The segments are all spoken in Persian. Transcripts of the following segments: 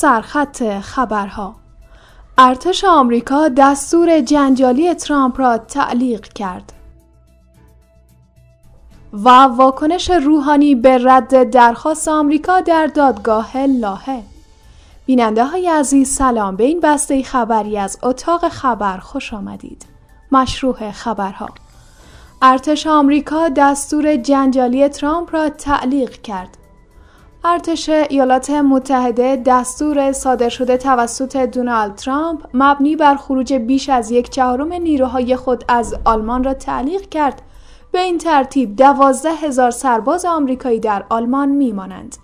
سرخط خبرها ارتش آمریکا دستور جنجالی ترامپ را تعلیق کرد و واکنش روحانی به رد درخواست آمریکا در دادگاه لاهه بیننده های عزیز سلام به این بسته خبری از اتاق خبر خوش آمدید مشروع خبرها ارتش آمریکا دستور جنجالی ترامپ را تعلیق کرد ارتش ایالات متحده دستور صادر شده توسط دونالد ترامپ مبنی بر خروج بیش از یک چهارم نیروهای خود از آلمان را تعلیق کرد به این ترتیب دوازده هزار سرباز آمریکایی در آلمان میمانند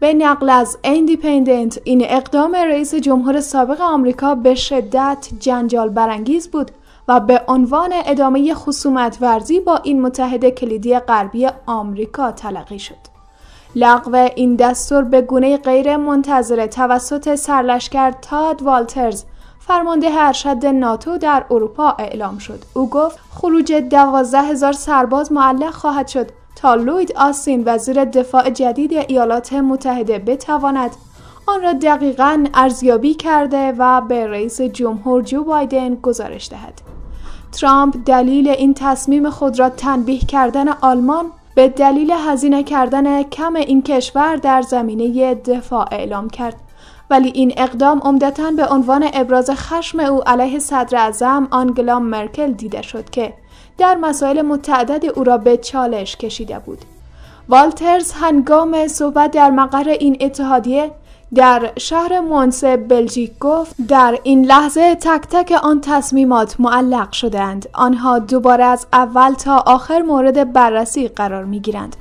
به نقل از ایندیپندنت این اقدام رئیس جمهور سابق آمریکا به شدت جنجال برانگیز بود و به عنوان ادامه خصومت ورزی با این متحد کلیدی غربی آمریکا تلقی شد لغو این دستور به گونه غیر منتظره توسط سرلشکر تاد والترز فرمانده ارشد ناتو در اروپا اعلام شد او گفت خروج دوازده هزار سرباز معلق خواهد شد تا لوید آسین وزیر دفاع جدید ایالات متحده بتواند آن را دقیقا ارزیابی کرده و به رئیس جمهور جو بایدن گزارش دهد ترامپ دلیل این تصمیم خود را تنبیه کردن آلمان به دلیل هزینه کردن کم این کشور در زمینه دفاع اعلام کرد. ولی این اقدام عمدتا به عنوان ابراز خشم او علیه صدر اعظم آنگلا مرکل دیده شد که در مسائل متعدد او را به چالش کشیده بود. والترز هنگام صحبت در مقر این اتحادیه در شهر مونسه بلژیک گفت در این لحظه تک تک آن تصمیمات معلق شدند آنها دوباره از اول تا آخر مورد بررسی قرار می گیرند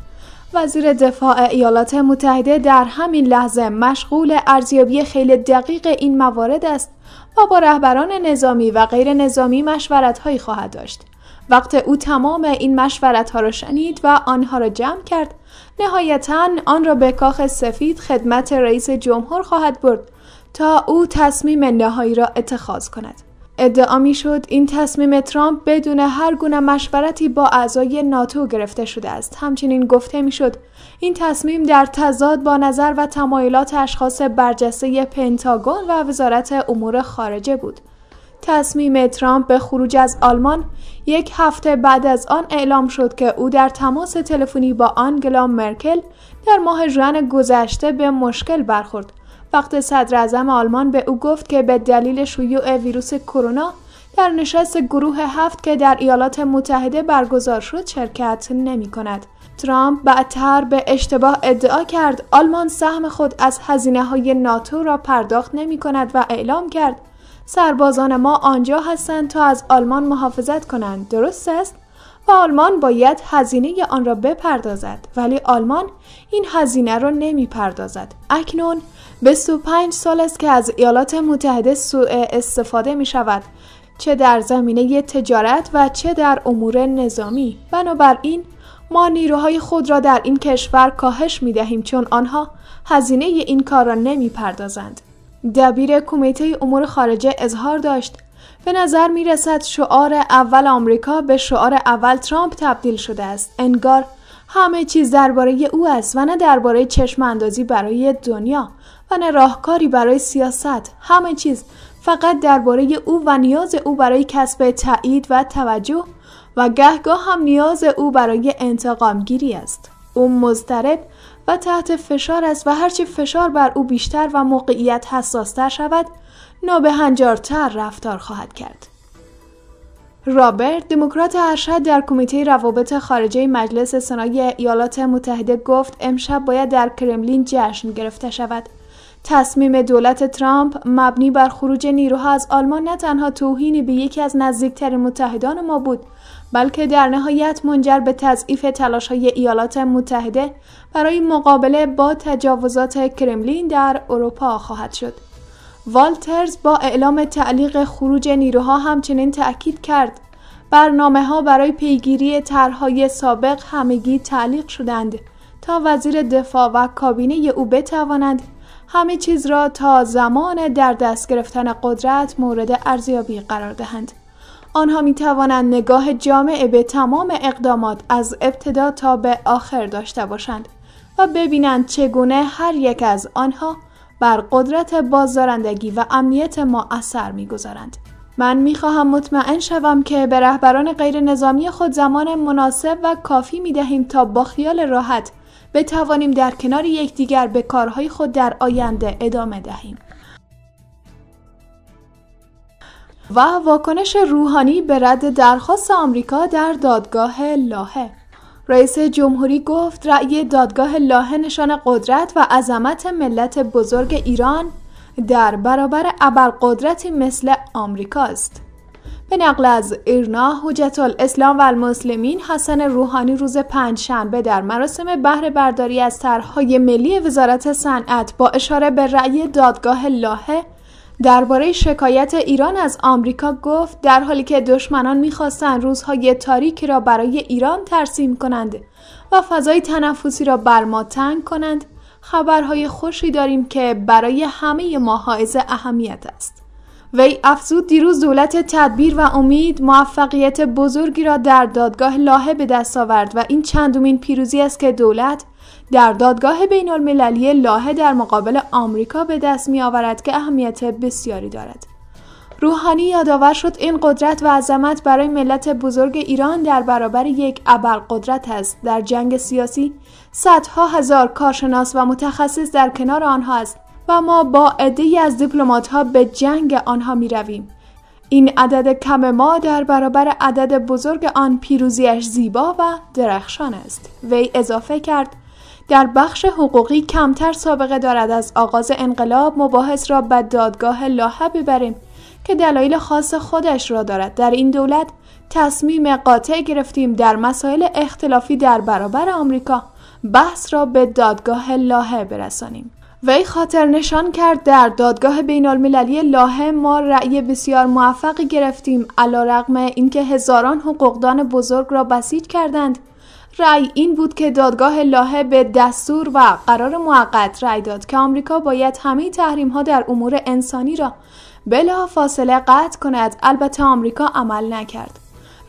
وزیر دفاع ایالات متحده در همین لحظه مشغول ارزیابی خیلی دقیق این موارد است و با رهبران نظامی و غیر نظامی مشورت هایی خواهد داشت وقت او تمام این مشورت ها را شنید و آنها را جمع کرد نهایتا آن را به کاخ سفید خدمت رئیس جمهور خواهد برد تا او تصمیم نهایی را اتخاذ کند ادعا می شد این تصمیم ترامپ بدون هر گونه مشورتی با اعضای ناتو گرفته شده است. همچنین گفته می شد این تصمیم در تضاد با نظر و تمایلات اشخاص برجسته پنتاگون و وزارت امور خارجه بود. تصمیم ترامپ به خروج از آلمان یک هفته بعد از آن اعلام شد که او در تماس تلفنی با آنگلا مرکل در ماه ژوئن گذشته به مشکل برخورد وقت صدر آلمان به او گفت که به دلیل شیوع ویروس کرونا در نشست گروه هفت که در ایالات متحده برگزار شد شرکت نمی کند. ترامپ بعدتر به اشتباه ادعا کرد آلمان سهم خود از هزینه های ناتو را پرداخت نمی کند و اعلام کرد سربازان ما آنجا هستند تا از آلمان محافظت کنند درست است و آلمان باید هزینه آن را بپردازد ولی آلمان این هزینه را نمیپردازد اکنون 25 سال است که از ایالات متحده سوء استفاده می شود چه در زمینه تجارت و چه در امور نظامی بنابراین ما نیروهای خود را در این کشور کاهش می دهیم چون آنها هزینه این کار را نمی پردازند. دبیر کمیته امور خارجه اظهار داشت به نظر می رسد شعار اول آمریکا به شعار اول ترامپ تبدیل شده است انگار همه چیز درباره او است و نه درباره چشم اندازی برای دنیا و نه راهکاری برای سیاست همه چیز فقط درباره او و نیاز او برای کسب تایید و توجه و گهگاه هم نیاز او برای انتقام گیری است او مضطرب و تحت فشار است و هرچه فشار بر او بیشتر و موقعیت حساستر شود نابهنجارتر رفتار خواهد کرد رابرت دموکرات ارشد در کمیته روابط خارجه مجلس سنای ایالات متحده گفت امشب باید در کرملین جشن گرفته شود تصمیم دولت ترامپ مبنی بر خروج نیروها از آلمان نه تنها توهینی به یکی از نزدیکترین متحدان ما بود بلکه در نهایت منجر به تضعیف تلاشهای ایالات متحده برای مقابله با تجاوزات کرملین در اروپا خواهد شد والترز با اعلام تعلیق خروج نیروها همچنین تأکید کرد برنامه ها برای پیگیری طرحهای سابق همگی تعلیق شدند تا وزیر دفاع و کابینه او بتوانند همه چیز را تا زمان در دست گرفتن قدرت مورد ارزیابی قرار دهند. آنها می توانند نگاه جامعه به تمام اقدامات از ابتدا تا به آخر داشته باشند و ببینند چگونه هر یک از آنها بر قدرت بازدارندگی و امنیت ما اثر می گذارند. من می مطمئن شوم که به رهبران غیر نظامی خود زمان مناسب و کافی می دهیم تا با خیال راحت بتوانیم در کنار یکدیگر به کارهای خود در آینده ادامه دهیم. و واکنش روحانی به رد درخواست آمریکا در دادگاه لاهه رئیس جمهوری گفت رأی دادگاه لاهه نشان قدرت و عظمت ملت بزرگ ایران در برابر ابرقدرتی مثل آمریکاست. به نقل از ایرنا حجت الاسلام و المسلمین حسن روحانی روز پنجشنبه شنبه در مراسم بهره برداری از طرحهای ملی وزارت صنعت با اشاره به رأی دادگاه لاهه درباره شکایت ایران از آمریکا گفت در حالی که دشمنان میخواستند روزهای تاریکی را برای ایران ترسیم کنند و فضای تنفسی را بر ما تنگ کنند خبرهای خوشی داریم که برای همه ما حائز اهمیت است. وی افزود دیروز دولت تدبیر و امید موفقیت بزرگی را در دادگاه لاهه به دست آورد و این چندمین پیروزی است که دولت در دادگاه بین المللی لاهه در مقابل آمریکا به دست می آورد که اهمیت بسیاری دارد. روحانی یادآور شد این قدرت و عظمت برای ملت بزرگ ایران در برابر یک ابر قدرت است در جنگ سیاسی صدها هزار کارشناس و متخصص در کنار آنها است و ما با عدهای از دیپلمات ها به جنگ آنها می رویم. این عدد کم ما در برابر عدد بزرگ آن پیروزیش زیبا و درخشان است وی اضافه کرد در بخش حقوقی کمتر سابقه دارد از آغاز انقلاب مباحث را به دادگاه لاحه ببریم که دلایل خاص خودش را دارد در این دولت تصمیم قاطع گرفتیم در مسائل اختلافی در برابر آمریکا بحث را به دادگاه لاهه برسانیم وی خاطر نشان کرد در دادگاه بین المللی لاهه ما رأی بسیار موفقی گرفتیم علا رقم اینکه هزاران حقوقدان بزرگ را بسیج کردند رأی این بود که دادگاه لاهه به دستور و قرار موقت رأی داد که آمریکا باید همه تحریم ها در امور انسانی را بلا فاصله قطع کند البته آمریکا عمل نکرد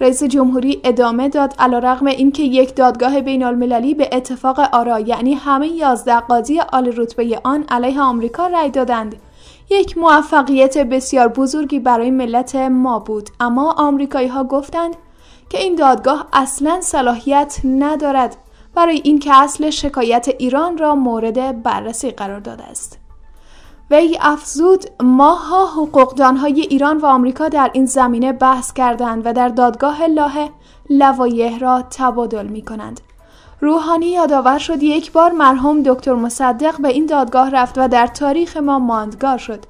رئیس جمهوری ادامه داد علیرغم اینکه یک دادگاه بین المللی به اتفاق آرا یعنی همه یازده قاضی آل رتبه آن علیه آمریکا رأی دادند یک موفقیت بسیار بزرگی برای ملت ما بود اما آمریکایی ها گفتند که این دادگاه اصلا صلاحیت ندارد برای اینکه اصل شکایت ایران را مورد بررسی قرار داده است وی افزود ماها حقوقدانهای ایران و آمریکا در این زمینه بحث کردند و در دادگاه لاهه لوایح را تبادل می کنند. روحانی یادآور شد یک بار مرحوم دکتر مصدق به این دادگاه رفت و در تاریخ ما ماندگار شد.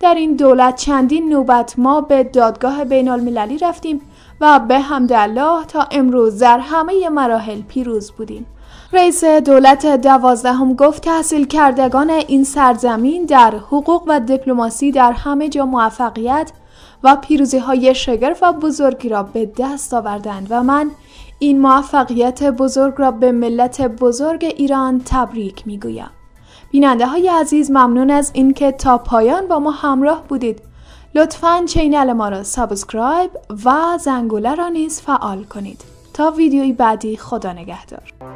در این دولت چندین نوبت ما به دادگاه بین المللی رفتیم و به حمد الله تا امروز در همه مراحل پیروز بودیم. رئیس دولت دوازدهم گفت تحصیل کردگان این سرزمین در حقوق و دیپلماسی در همه جا موفقیت و پیروزی های شگرف و بزرگی را به دست آوردند و من این موفقیت بزرگ را به ملت بزرگ ایران تبریک می گویم. بیننده های عزیز ممنون از اینکه تا پایان با ما همراه بودید. لطفا چینل ما را سابسکرایب و زنگوله را نیز فعال کنید. تا ویدیوی بعدی خدا نگهدار.